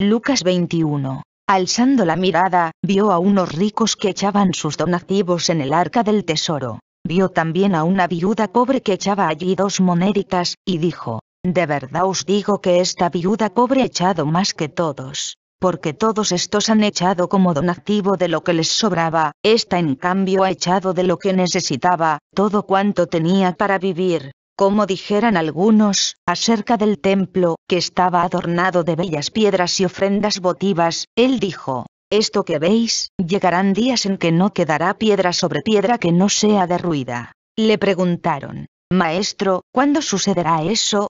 Lucas 21. Alzando la mirada, vio a unos ricos que echaban sus donativos en el arca del tesoro. Vio también a una viuda pobre que echaba allí dos moneditas, y dijo, De verdad os digo que esta viuda pobre ha echado más que todos. Porque todos estos han echado como donativo de lo que les sobraba, esta en cambio ha echado de lo que necesitaba, todo cuanto tenía para vivir, como dijeran algunos, acerca del templo, que estaba adornado de bellas piedras y ofrendas votivas, él dijo, esto que veis, llegarán días en que no quedará piedra sobre piedra que no sea derruida. Le preguntaron, Maestro, ¿cuándo sucederá eso?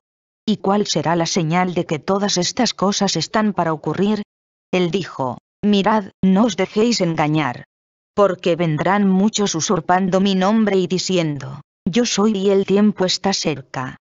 ¿Y cuál será la señal de que todas estas cosas están para ocurrir? Él dijo, Mirad, no os dejéis engañar. Porque vendrán muchos usurpando mi nombre y diciendo, yo soy y el tiempo está cerca.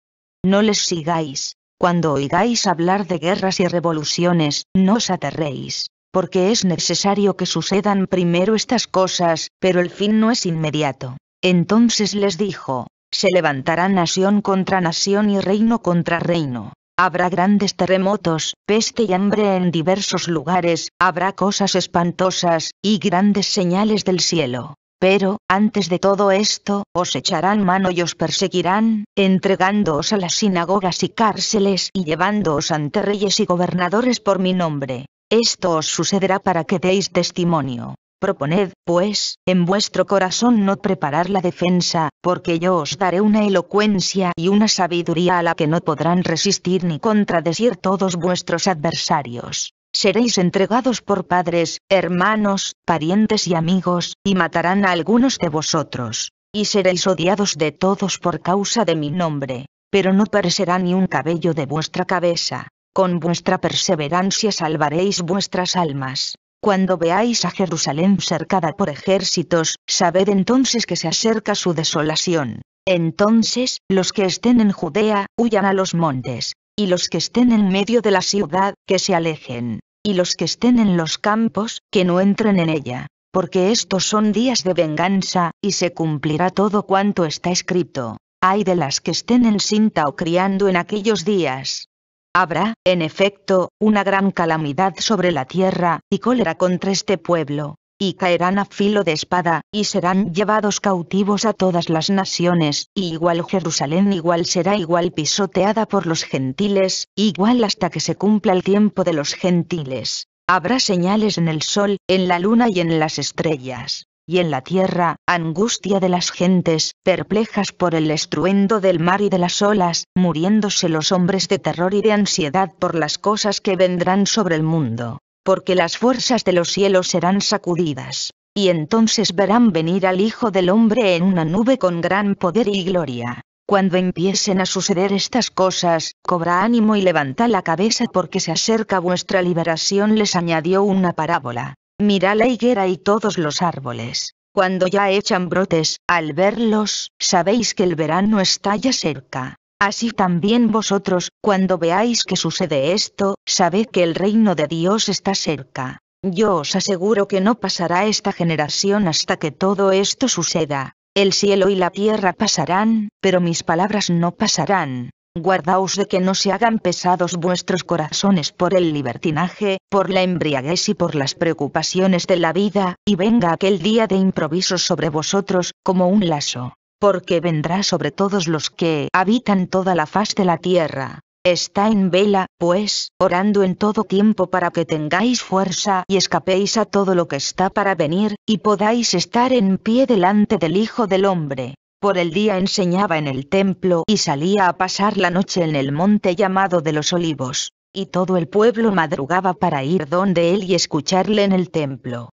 No les sigáis, cuando oigáis hablar de guerras y revoluciones, no os aterréis, porque es necesario que sucedan primero estas cosas, pero el fin no es inmediato. Entonces les dijo, se levantará nación contra nación y reino contra reino. Habrá grandes terremotos, peste y hambre en diversos lugares, habrá cosas espantosas, y grandes señales del cielo. Pero, antes de todo esto, os echarán mano y os perseguirán, entregándoos a las sinagogas y cárceles y llevándoos ante reyes y gobernadores por mi nombre. Esto os sucederá para que deis testimonio. Proponed, pues, en vuestro corazón no preparar la defensa, porque yo os daré una elocuencia y una sabiduría a la que no podrán resistir ni contradecir todos vuestros adversarios seréis entregados por padres, hermanos, parientes y amigos, y matarán a algunos de vosotros, y seréis odiados de todos por causa de mi nombre, pero no perecerá ni un cabello de vuestra cabeza, con vuestra perseverancia salvaréis vuestras almas. Cuando veáis a Jerusalén cercada por ejércitos, sabed entonces que se acerca su desolación. Entonces, los que estén en Judea, huyan a los montes, y los que estén en medio de la ciudad, que se alejen y los que estén en los campos, que no entren en ella, porque estos son días de venganza, y se cumplirá todo cuanto está escrito. Hay de las que estén en cinta o criando en aquellos días. Habrá, en efecto, una gran calamidad sobre la tierra, y cólera contra este pueblo, y caerán a filo de espada, y serán llevados cautivos a todas las naciones, y igual Jerusalén igual será igual pisoteada por los gentiles, igual hasta que se cumpla el tiempo de los gentiles. Habrá señales en el sol, en la luna y en las estrellas. Y en la tierra, angustia de las gentes, perplejas por el estruendo del mar y de las olas, muriéndose los hombres de terror y de ansiedad por las cosas que vendrán sobre el mundo porque las fuerzas de los cielos serán sacudidas, y entonces verán venir al Hijo del Hombre en una nube con gran poder y gloria. Cuando empiecen a suceder estas cosas, cobra ánimo y levanta la cabeza porque se acerca vuestra liberación les añadió una parábola. Mira la higuera y todos los árboles. Cuando ya echan brotes, al verlos, sabéis que el verano está ya cerca. Así también vosotros, cuando veáis que sucede esto, sabed que el reino de Dios está cerca. Yo os aseguro que no pasará esta generación hasta que todo esto suceda. El cielo y la tierra pasarán, pero mis palabras no pasarán. Guardaos de que no se hagan pesados vuestros corazones por el libertinaje, por la embriaguez y por las preocupaciones de la vida, y venga aquel día de improviso sobre vosotros, como un lazo porque vendrá sobre todos los que habitan toda la faz de la tierra. Está en vela, pues, orando en todo tiempo para que tengáis fuerza y escapéis a todo lo que está para venir, y podáis estar en pie delante del Hijo del Hombre. Por el día enseñaba en el templo y salía a pasar la noche en el monte llamado de los olivos, y todo el pueblo madrugaba para ir donde él y escucharle en el templo.